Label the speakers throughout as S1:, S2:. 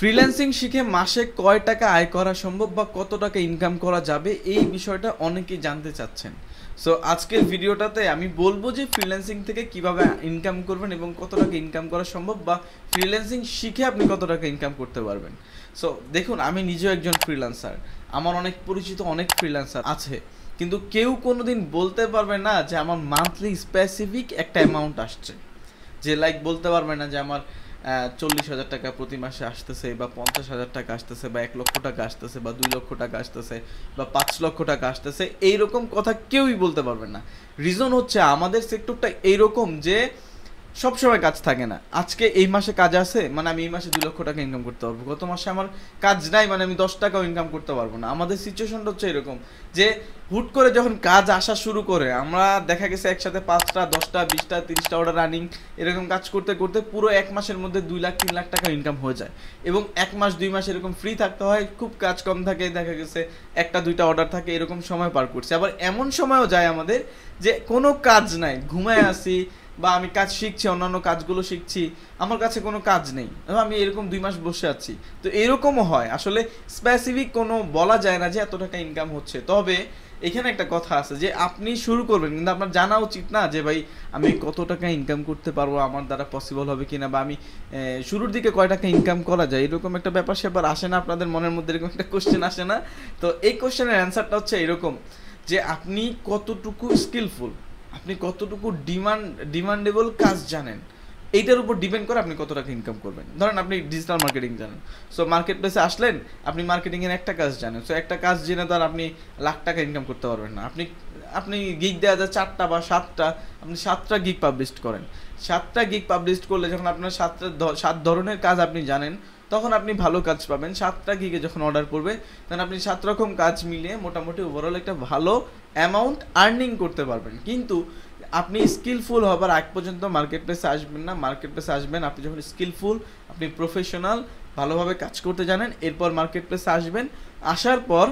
S1: freelancing শিখে মাসে কয় টাকা আয় করা সম্ভব বা কত টাকা ইনকাম করা যাবে এই বিষয়টা অনেকেই জানতে চাচ্ছেন সো আজকের ভিডিওটাতে আমি বলবো যে ফ্রিল্যান্সিং থেকে কিভাবে ইনকাম করবেন এবং কত টাকা ইনকাম করা সম্ভব বা ফ্রিল্যান্সিং শিখে আপনি কত টাকা ইনকাম করতে পারবেন সো দেখুন আমি নিজেও একজন ফ্রিল্যান্সার আমার অনেক পরিচিত অনেক ফ্রিল্যান্সার আছে কিন্তু কেউ কোনো দিন বলতে পারবে না যে আমার মান্থলি স্পেসিফিক একটা অ্যামাউন্ট আসছে যে লাইক বলতে পারবে না যে আমার চল্লিশ হাজার টাকা প্রতি মাসে আসতেছে বা পঞ্চাশ হাজার টাকা আসতেছে বা এক লক্ষ টাকা আসতেছে বা দুই লক্ষ টাকা আসতেছে বা পাঁচ লক্ষ টাকা আসতেছে এইরকম কথা কেউই বলতে পারবেন না রিজন হচ্ছে আমাদের সেক্টরটা এইরকম যে সবসময় কাজ থাকে না আজকে এই মাসে কাজ আছে মানে আমি এই মাসে দুই লক্ষ টাকা ইনকাম করতে পারবো গত মাসে আমার কাজ নাই মানে আমি দশ টাকাও ইনকাম করতে পারবো না আমাদের সিচুয়েশনটা হচ্ছে এরকম যে হুট করে যখন কাজ আসা শুরু করে আমরা দেখা গেছে একসাথে পাঁচটা দশটা বিশটা তিরিশটা অর্ডার রানিং এরকম কাজ করতে করতে পুরো এক মাসের মধ্যে দুই লাখ তিন লাখ টাকা ইনকাম হয়ে যায় এবং এক মাস দুই মাস এরকম ফ্রি থাকতে হয় খুব কাজ কম থাকে দেখা গেছে একটা দুইটা অর্ডার থাকে এরকম সময় পার করছে আবার এমন সময়ও যায় আমাদের যে কোনো কাজ নাই ঘুমায় আসি বা আমি কাজ শিখছি অন্যান্য কাজগুলো শিখছি আমার কাছে কোনো কাজ নেই আমি এরকম দুই মাস বসে আছি তো এরকমও হয় আসলে স্পেসিফিক কোনো বলা যায় না যে এত টাকা ইনকাম হচ্ছে তবে এখানে একটা কথা আছে যে আপনি শুরু করবেন কিন্তু আপনার জানা উচিত না যে ভাই আমি কত টাকা ইনকাম করতে পারবো আমার দ্বারা পসিবল হবে কিনা বা আমি শুরুর দিকে কয় টাকা ইনকাম করা যায় এরকম একটা ব্যাপার স্যাপার আসে না আপনাদের মনের মধ্যে এরকম একটা কোশ্চেন আসে না তো এই কোশ্চেনের অ্যান্সারটা হচ্ছে এরকম যে আপনি কতটুকু স্কিলফুল আপনি কতটুকু ডিমান্ড ডিমান্ডেবল কাজ জানেন এইটার উপর ডিপেন্ড করে আপনি কত টাকা ইনকাম করবেন ধরেন আপনি ডিজিটাল মার্কেটিং জানেন সো মার্কেট প্লেসে আসলেন আপনি মার্কেটিংয়ের একটা কাজ জানেন সো একটা কাজ জেনে তার আপনি লাখ টাকা ইনকাম করতে পারবেন না আপনি আপনি গিক দেওয়া যায় চারটা বা সাতটা আপনি সাতটা গিক পাবলিশ করেন সাতটা গিক পাবলিশ করলে যখন আপনার সাতটা সাত ধরনের কাজ আপনি জানেন তখন আপনি ভালো কাজ পাবেন সাতটা গিগে যখন অর্ডার করবে তখন আপনি সাত রকম কাজ মিলিয়ে মোটামুটি ওভারঅল একটা ভালো অ্যামাউন্ট আর্নিং করতে পারবেন কিন্তু আপনি স্কিলফুল হবার আগ পর্যন্ত মার্কেট প্লেসে আসবেন না মার্কেট প্লেসে আসবেন আপনি যখন স্কিলফুল আপনি প্রফেশনাল ভালোভাবে কাজ করতে জানেন এরপর মার্কেট প্লেসে আসবেন আসার পর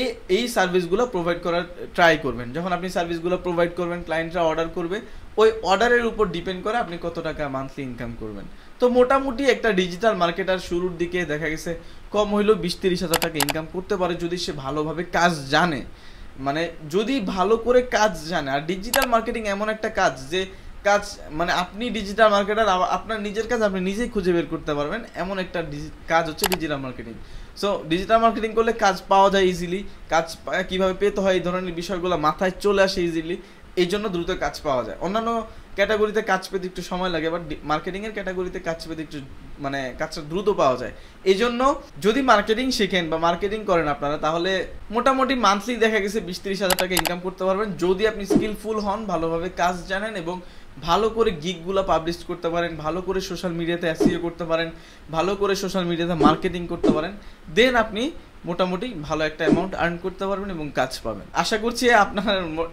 S1: এই এই সার্ভিসগুলো প্রোভাইড করার ট্রাই করবেন যখন আপনি সার্ভিসগুলো প্রোভাইড করবেন ক্লায়েন্টরা অর্ডার করবে ওই অর্ডারের উপর ডিপেন্ড করে আপনি কত টাকা মান্থলি ইনকাম করবেন তো মোটামুটি একটা ডিজিটাল মার্কেটার শুরুর দিকে দেখা গেছে কম হইলেও বিশ তিরিশ হাজার টাকা ইনকাম করতে পারে যদি সে ভালোভাবে কাজ জানে মানে যদি ভালো করে কাজ জানে আর ডিজিটাল মার্কেটিং এমন একটা কাজ যে কাজ মানে আপনি ডিজিটাল মার্কেটার আপনার নিজের কাজ আপনি নিজেই খুঁজে বের করতে পারবেন এমন একটা কাজ হচ্ছে digital marketing so digital marketing করলে কাজ পাওয়া যায় ইজিলি কাজ কিভাবে পেতে হয় এই ধরনের বিষয়গুলো মাথায় চলে আসে ইজিলি এই জন্য দ্রুত কাজ পাওয়া যায় অন্যান্য ক্যাটাগরিতে কাজ পেতে একটু সময় লাগে বাট মার্কেটিংয়ের ক্যাটাগরিতে কাজ পেতে একটু মানে কাজটা দ্রুত পাওয়া যায় এই জন্য যদি মার্কেটিং শেখেন বা মার্কেটিং করেন আপনারা তাহলে মোটামুটি মান্থলি দেখা গেছে বিশ তিরিশ হাজার টাকা ইনকাম করতে পারবেন যদি আপনি স্কিলফুল হন ভালোভাবে কাজ জানেন এবং ভালো করে গিকগুলো পাবলিশ করতে পারেন ভালো করে সোশ্যাল মিডিয়াতে অ্যাসিও করতে পারেন ভালো করে সোশ্যাল মিডিয়াতে মার্কেটিং করতে পারেন দেন আপনি মোটামুটি ভালো একটা অ্যামাউন্ট আর্ন করতে পারবেন এবং কাজ পাবেন আশা করছি আপনার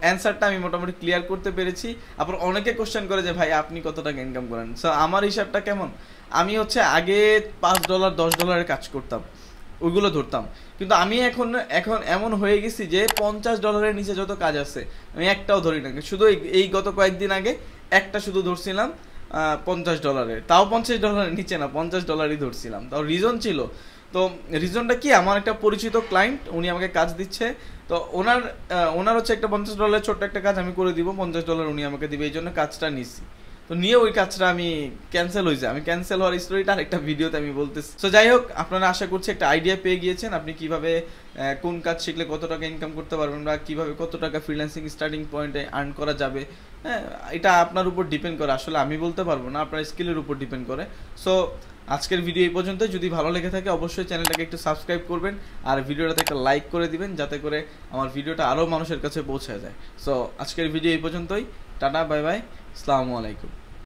S1: অ্যান্সারটা আমি মোটামুটি ক্লিয়ার করতে পেরেছি আবার অনেকে কোশ্চেন করে যে ভাই আপনি কত টাকা ইনকাম করেন সো আমার হিসাবটা কেমন আমি হচ্ছে আগে পাঁচ ডলার দশ ডলারের কাজ করতাম ওইগুলো ধরতাম কিন্তু আমি এখন এখন এমন হয়ে গেছি যে পঞ্চাশ ডলারের নিচে যত কাজ আছে আমি একটাও ধরি না শুধু এই গত কয়েকদিন আগে একটা শুধু ধরছিলাম পঞ্চাশ ডলারের তাও পঞ্চাশ ডলারের নিচে না পঞ্চাশ ডলারই ধরছিলাম তাও রিজন ছিল তো রিজনটা কি আমার একটা পরিচিত ক্লায়েন্ট উনি আমাকে কাজ দিচ্ছে তো ওনার ওনার হচ্ছে একটা পঞ্চাশ ডলারের ছোট্ট একটা কাজ আমি করে দিব পঞ্চাশ ডলার উনি আমাকে দিবে এই জন্য কাজটা নিচ্ছি তো নিয়ে ওই কাজটা আমি ক্যান্সেল হয়ে যায় আমি ক্যান্সেল হওয়ার স্টোরিটা আরেকটা ভিডিওতে আমি বলতেছি তো যাই হোক আপনারা আশা করছি একটা আইডিয়া পেয়ে গিয়েছেন আপনি কিভাবে কোন কাজ শিখলে কত টাকা ইনকাম করতে পারবেন বা কিভাবে কত টাকা ফ্রিল্যান্সিং স্টার্টিং পয়েন্টে আর্ন করা যাবে হ্যাঁ এটা আপনার উপর ডিপেন্ড করে আসলে আমি বলতে পারবো না আপনার স্কিলের উপর ডিপেন্ড করে সো আজকের ভিডিও এই পর্যন্ত যদি ভালো লেগে থাকে অবশ্যই চ্যানেলটাকে একটু সাবস্ক্রাইব করবেন আর ভিডিওটাতে একটা লাইক করে দিবেন যাতে করে আমার ভিডিওটা আরও মানুষের কাছে পৌঁছে যায় সো আজকের ভিডিও এই পর্যন্তই টাটা বাই বাই আসসালামু আলাইকুম